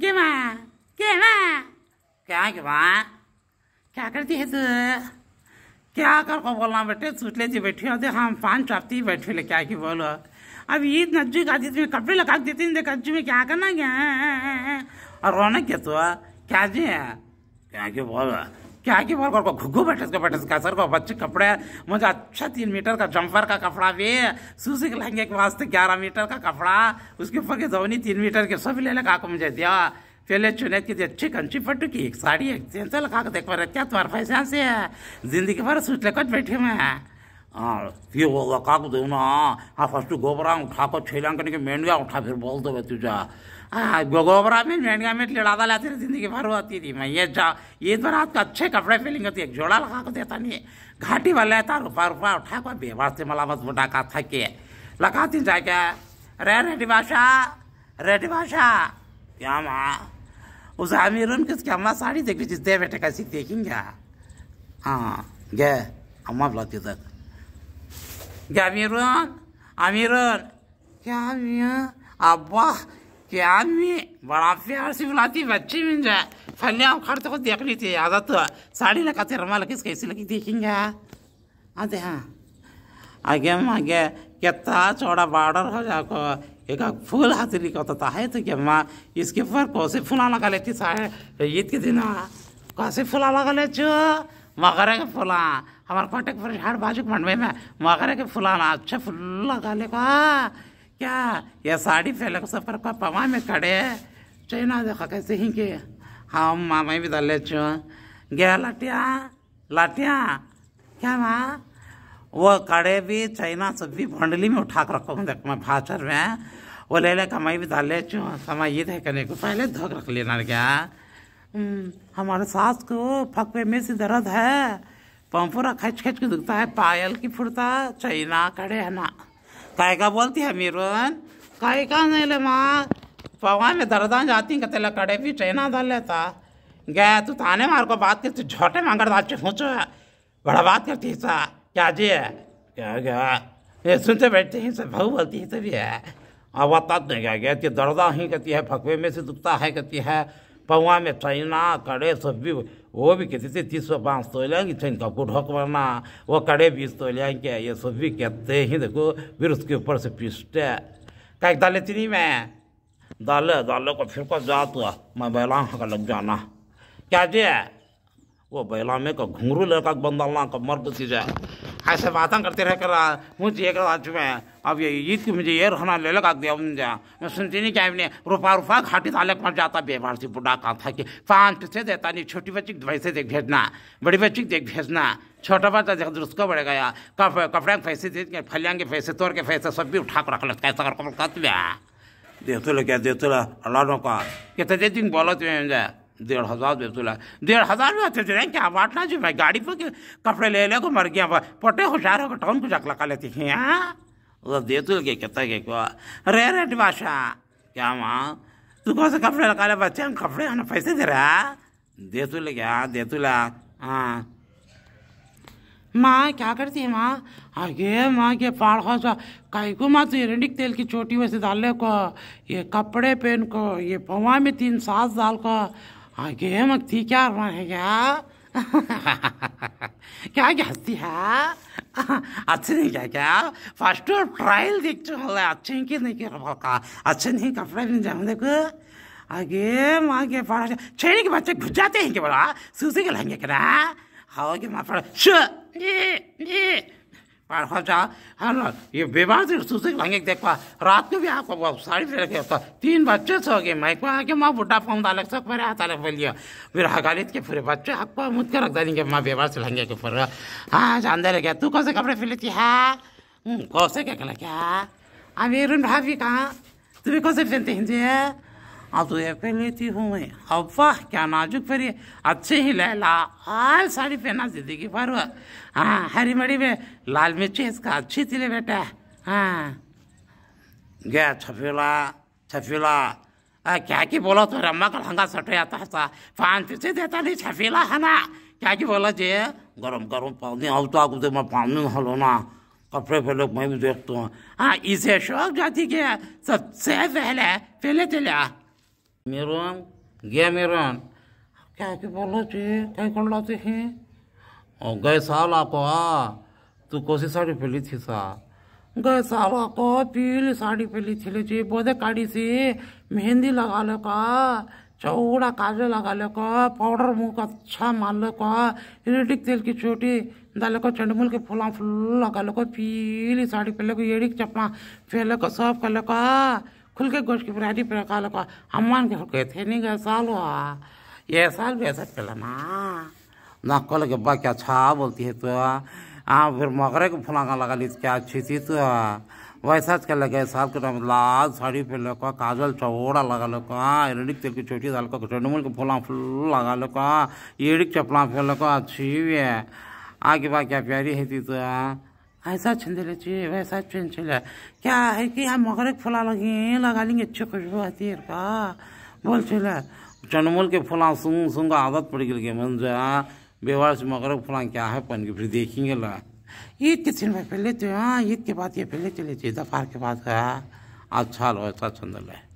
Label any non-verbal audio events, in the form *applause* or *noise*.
गेमा गेमा क्या गेमा क्या करती है तू क्या कर को बोलना बेटे सूटले जी बैठी होते हम पान चापती ही बैठे ले क्या की बोलो अब ईद नज्जू का में कपड़े लगा देती हैं कज्जू में क्या करना क्या और रौनक क्या तो क्या जी है क्या की बोलो क्या कि बोल को घुघू बैठे का बैठस का सर को बच्चे कपड़े मुझे अच्छा तीन मीटर का जम्पर का कपड़ा भी सूसी के लहंगे के वास्ते ग्यारह मीटर का कपड़ा उसके ऊपर के जवनी तीन मीटर के सब ले लगा को मुझे दिया पहले चुने की अच्छी कंची पट्टू की एक साड़ी एक चेंचा लगा देख पा रहे क्या तुम्हारे पैसा से जिंदगी भर सूच लेकर बैठे मैं हाँ, फिर वो लगा को दो ना हाँ फर्स्ट गोबरा उठा कर छेला करने के मेंढिया उठा फिर बोल दो तुझा हाँ, गोगोबरा में मेहनगा में लड़ादा लाते थे जिंदगी भर होती थी मैं ये जा ईद पर आपको अच्छे कपड़े फिलिंग होती तो एक जोड़ा लगा को देता नहीं घाटी वाले था तो रुपा रुपा उठा को बेवास से मलामत बुटा का था के लगाती जा क्या रे रेडी भाषा रेडी भाषा क्या माँ उस आमिर उनके किसकी अम्मा साड़ी देख रही दे बेटे कैसी देखेंगे हाँ गे अम्मा बुलाती तक गे अमीर अमीर क्या अब्बा कि आदमी बड़ा प्यार से बुलाती बच्चे मिल जाए फलने आप खड़ते को देख ली थी आदत तो साड़ी लगाते रमा लगी कैसी लगी देखेंगे आते हाँ? हाँ, हाँ आगे आगे कितना चौड़ा बॉर्डर हो जाको एक फूल हाथ तो है तो क्या माँ इसके ऊपर कौसे फूला लगा लेती सारे ईद के दिन हाँ। कौसे फूला लगा ले चो मगरे के फूला हमारे कॉन्टेक्ट पर हर बाजू मंडवे में मगरे के फूला अच्छा फूल लगा ले का क्या ये साड़ी फैल सफर का पवा में खड़े चैना देखा कैसे ही के हाँ मामा भी दल छो गया लाटिया लाटिया क्या माँ वो कड़े भी चाइना सब भी भंडली में उठा कर रखो देख मैं भाचर में वो ले ले कमाई भी डाले चू ये थे करने को पहले धोख रख लेना क्या हम्म, हमारे सास को फकवे में से दर्द है पंपोरा खच खच के दुखता है पायल की फुर्ता चाइना कड़े है ना काय का बोलती है मिरवन काय का ले माँ पवा में दर्दा जाती का तेला कड़े भी ट्रेना धर लेता गया तू थाने मार को बात करती झोटे मांगर दाचे सोचो बड़ा बात करती है सा क्या जी है क्या गया ये सुनते बैठते हैं सब बहू बोलती है सभी है अब दें क्या गया दर्दा ही कहती है फकवे में से दुखता है कहती है पौवा में छना कड़े सभी वो भी कहते थे तीस सौ पाँच सौ लेंगे छन का कुठक वरना वो कड़े बीस सौ लेंगे ये सब भी कहते ही देखो फिर उसके ऊपर से पीसते कहीं डाले तीन में डाले डाले को फिर को तो मैं बैला का लग जाना क्या जी वो बैला में का घुंगरू लड़का बंदाला का मर्द चीज है ऐसे बातें करते रह कर मुझे एक राज्य में अब ये ईद मुझे ये रखना ले लगा दिया मुझे मैं सुनती नहीं क्या मैंने रुपा रुपा घाटी ताले पर जाता बेबार से बुढ़ा कहा था कि पाँच पैसे देता नहीं छोटी बच्ची वैसे देख भेजना बड़ी बच्ची देख भेजना छोटा बच्चा देख उसको बढ़ गया कप कपड़े के पैसे दे फलियाँ के पैसे तोड़ के पैसे सब भी उठा कर रख लेते ऐसा कर देतुल क्या का कितने दे दिन बोला तुम्हें डेढ़ हज़ार देतुला डेढ़ हज़ार में होते तो थे क्या बांटना जी मैं गाड़ी पर कपड़े ले ले को मर गया पोटे होशियार होकर टाउन को लगा लेती हैं हाँ? देतुलगे ಕೆತ್ತಗೆ ರೇರೇಟ್ ಭಾಷಾ ಯಾಮ तुकोसे कपड़े लगा बच्चे हम कपड़े हमें पैसे दे रहा दे क्या दे हाँ माँ क्या करती है माँ आगे माँ के पाड़ खासा कहीं को माँ तो ये रेंडिक तेल की छोटी वैसे डालने को ये कपड़े पहन को ये पवा में तीन सास डाल को आगे मत थी क्या है क्या *laughs* क्या क्या है अच्छे नहीं क्या क्या फर्स्ट ट्रायल देखते होला अच्छे की नहीं क्या बोलका अच्छे नहीं कपड़े भी जाऊँ देखो आगे आगे पढ़ा छेड़ी के बच्चे घुस जाते हैं क्या बोला सूसी के लहंगे करा हाँ के माँ पढ़ा होता हाँ ये विवाद सूचक देखवा रात को भी आपको साड़ी पे तीन बच्चे सो गए मैं को आके माँ बुढ़ा फोन डाल सक पर हाथ बोलिए मेरा हगालित के फिर बच्चे हक पर मुझ रख देंगे माँ व्यवहार से लंगे के फिर हाँ जान दे गया तू कैसे कपड़े फिले थी हाँ हम्म, कैसे क्या कल क्या अभी रुन भाभी कहाँ तुम्हें कैसे पहनते हिंदी है हाँ आजूया पे लेती हूँ मैं अब वाह क्या नाजुक परी अच्छे ही लैला आल साड़ी पहना जिंदगी भर हाँ हरी मड़ी में लाल मिर्ची इसका अच्छी थी बेटा हाँ गया छफीला छफीला आ, क्या की बोला तो रम्मा का लहंगा सट जाता था पान पीछे देता नहीं छफीला है ना क्या की बोला जे गरम गरम पानी तो कुछ मैं पानी लो ना कपड़े पहले मैं भी देखता हूँ हाँ इसे शौक जाती के सबसे पहले पहले चले आ मेरोन गया मेरोन क्या कि बोलो ची कहीं कौन लाते हैं और गए साल आपको आ तू कौसी साड़ी पहली थी सा गए साल आपको पीली साड़ी पहली थी ले ची बोधे काड़ी सी मेहंदी लगा ले का चौड़ा काजल लगा ले का पाउडर मुंह का अच्छा मान ले का इरिटिक तेल की छोटी डाले को चंडमुल के फूला फूल लगा ले का पीली साड़ी पहले को येड़ी चपड़ा पहले को सब कर ले का खुलके गोश्त की पराठी पर काल का अम्मान के हुके थे नहीं गए साल हुआ ये साल भी ऐसा चला ना ना कल के बा क्या छा बोलती है तो हाँ फिर मगरे को फुलाका लगा ली क्या अच्छी थी तो वैसा कर लगे साल के टाइम लाल साड़ी पे लोग काजल चौड़ा लगा लो एरडिक तेल की छोटी दाल को चंडमुल के फुला फुल लगा लो एडिक चपला फे लोग अच्छी भी है आगे बा क्या प्यारी है थी तो ऐसा छिंदले चाहिए वैसा चेन क्या है कि हम एक फुला लगे लगा लेंगे अच्छी खुशबू आती है का बोल चले चनमोल के फुला सुन का आदत पड़ गई मन जा व्यवहार से मगरक फुला क्या है पन के फिर देखेंगे ला ईद के दिन में पहले तो हाँ ईद के बाद ये पहले चले चाहिए दफार के बाद का अच्छा लो ऐसा छंदल है